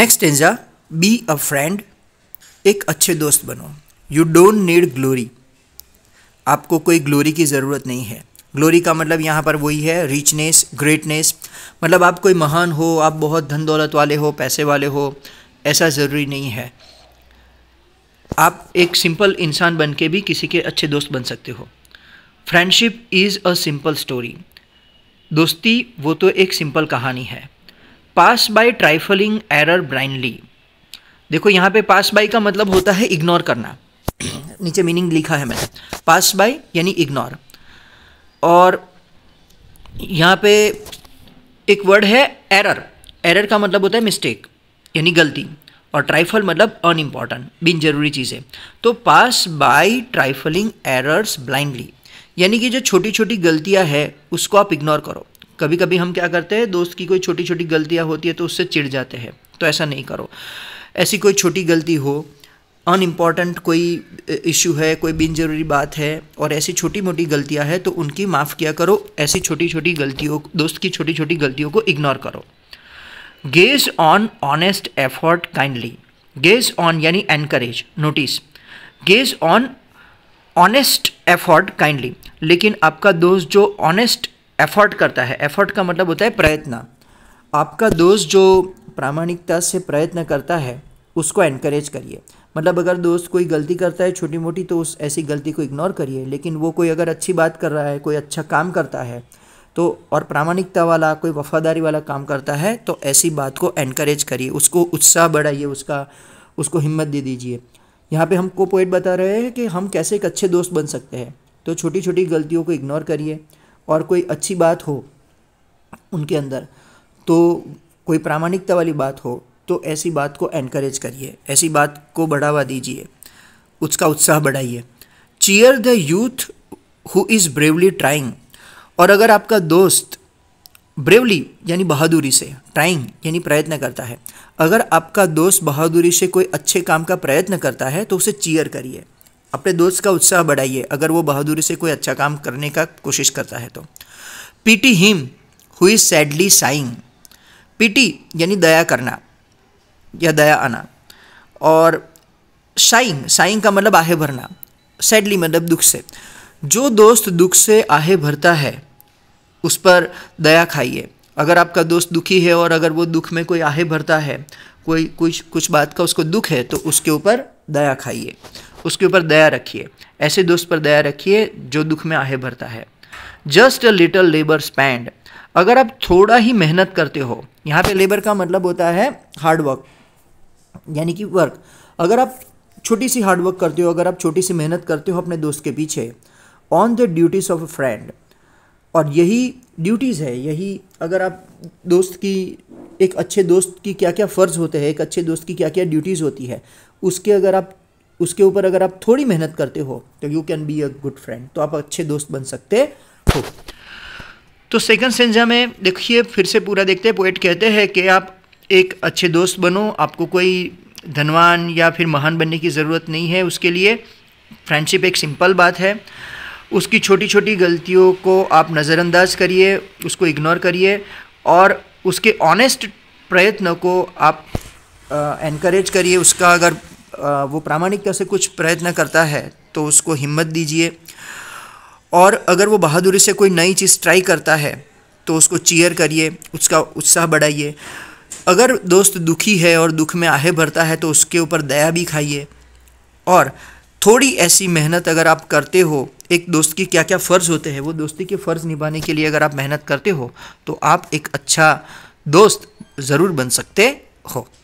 next एंजा be a friend एक अच्छे दोस्त बनो यू डोंट नीड ग्लोरी आपको कोई ग्लोरी की ज़रूरत नहीं है ग्लोरी का मतलब यहाँ पर वही है रिचनेस ग्रेटनेस मतलब आप कोई महान हो आप बहुत धन दौलत वाले हो पैसे वाले हो ऐसा ज़रूरी नहीं है आप एक सिंपल इंसान बन के भी किसी के अच्छे दोस्त बन सकते हो friendship is a simple story दोस्ती वो तो एक सिंपल कहानी है pass by trifling error blindly देखो यहाँ पे पास बाय का मतलब होता है इग्नोर करना नीचे मीनिंग लिखा है मैंने पास बाय यानी इग्नोर और यहाँ पे एक वर्ड है एरर एरर का मतलब होता है मिस्टेक यानी गलती और ट्राइफल मतलब अनइम्पॉर्टेंट बिन जरूरी चीज़ें तो pass by trifling errors blindly यानी कि जो छोटी छोटी गलतियाँ हैं उसको आप इग्नोर करो कभी कभी हम क्या करते हैं दोस्त की कोई छोटी छोटी गलतियाँ होती है तो उससे चिढ़ जाते हैं तो ऐसा नहीं करो ऐसी कोई छोटी गलती हो अनइम्पॉर्टेंट कोई इशू है कोई बिन जरूरी बात है और ऐसी छोटी मोटी गलतियाँ हैं तो उनकी माफ़ किया करो ऐसी छोटी छोटी गलतियों दोस्त की छोटी छोटी गलतियों को इग्नोर करो gaze on honest effort kindly gaze on यानी encourage notice gaze on honest effort kindly लेकिन आपका दोस्त जो ऑनेस्ट एफर्ट करता है एफर्ट का मतलब होता है प्रयत्न आपका दोस्त जो प्रामाणिकता से प्रयत्न करता है उसको एनकरेज करिए मतलब अगर दोस्त कोई गलती करता है छोटी मोटी तो उस ऐसी गलती को इग्नोर करिए लेकिन वो कोई अगर अच्छी बात कर रहा है कोई अच्छा काम करता है तो और प्रामाणिकता वाला कोई वफादारी वाला काम करता है तो ऐसी बात को एनकरेज करिए उसको उत्साह बढ़ाइए उसका उसको हिम्मत दे दीजिए यहाँ पे हमको पॉइंट बता रहे हैं कि हम कैसे एक अच्छे दोस्त बन सकते हैं तो छोटी छोटी गलतियों को इग्नोर करिए और कोई अच्छी बात हो उनके अंदर तो कोई प्रामाणिकता वाली बात हो तो ऐसी बात को एनकरेज करिए ऐसी बात को बढ़ावा दीजिए उसका उत्साह बढ़ाइए cheer the youth who is bravely trying और अगर आपका दोस्त ब्रेवली यानी बहादुरी से ट्राइंग यानी प्रयत्न करता है अगर आपका दोस्त बहादुरी से कोई अच्छे काम का प्रयत्न करता है तो उसे चीयर करिए अपने दोस्त का उत्साह बढ़ाइए अगर वो बहादुरी से कोई अच्छा काम करने का कोशिश करता है तो pity him who is sadly sighing pity यानी दया करना या दया आना और साइंग साइंग का मतलब आहे भरना सैडली मतलब दुख से जो दोस्त दुख से आहे भरता है उस पर दया खाइए अगर आपका दोस्त दुखी है और अगर वो दुख में कोई आहे भरता है कोई कुछ कुछ बात का उसको दुख है तो उसके ऊपर दया खाइए उसके ऊपर दया रखिए ऐसे दोस्त पर दया रखिए जो दुख में आहे भरता है just a little labour spend अगर आप थोड़ा ही मेहनत करते हो यहाँ पे लेबर का मतलब होता है हार्ड वर्क यानी कि वर्क अगर आप छोटी सी हार्ड वर्क करते हो अगर आप छोटी सी मेहनत करते हो अपने दोस्त के पीछे on the duties of a friend और यही ड्यूटीज़ है यही अगर आप दोस्त की एक अच्छे दोस्त की क्या क्या फ़र्ज़ होते हैं एक अच्छे दोस्त की क्या क्या ड्यूटीज़ होती है उसके अगर आप उसके ऊपर अगर आप थोड़ी मेहनत करते हो तो you can be a good friend तो आप अच्छे दोस्त बन सकते हो तो सेकंड सेंजा में देखिए फिर से पूरा देखते हैं पोइट कहते हैं कि आप एक अच्छे दोस्त बनो आपको कोई धनवान या फिर महान बनने की ज़रूरत नहीं है उसके लिए फ्रेंडशिप एक सिंपल बात है उसकी छोटी छोटी गलतियों को आप नज़रअंदाज करिए उसको इग्नोर करिए और उसके ऑनेस्ट प्रयत्न को आप इनक्रेज करिए उसका अगर वो प्रामाणिकता से कुछ प्रयत्न करता है तो उसको हिम्मत दीजिए और अगर वो बहादुरी से कोई नई चीज़ ट्राई करता है तो उसको चीयर करिए उसका उत्साह बढ़ाइए अगर दोस्त दुखी है और दुख में आहे भरता है तो उसके ऊपर दया भी खाइए और थोड़ी ऐसी मेहनत अगर आप करते हो एक दोस्त की क्या क्या फ़र्ज़ होते हैं वो दोस्ती के फ़र्ज़ निभाने के लिए अगर आप मेहनत करते हो तो आप एक अच्छा दोस्त ज़रूर बन सकते हो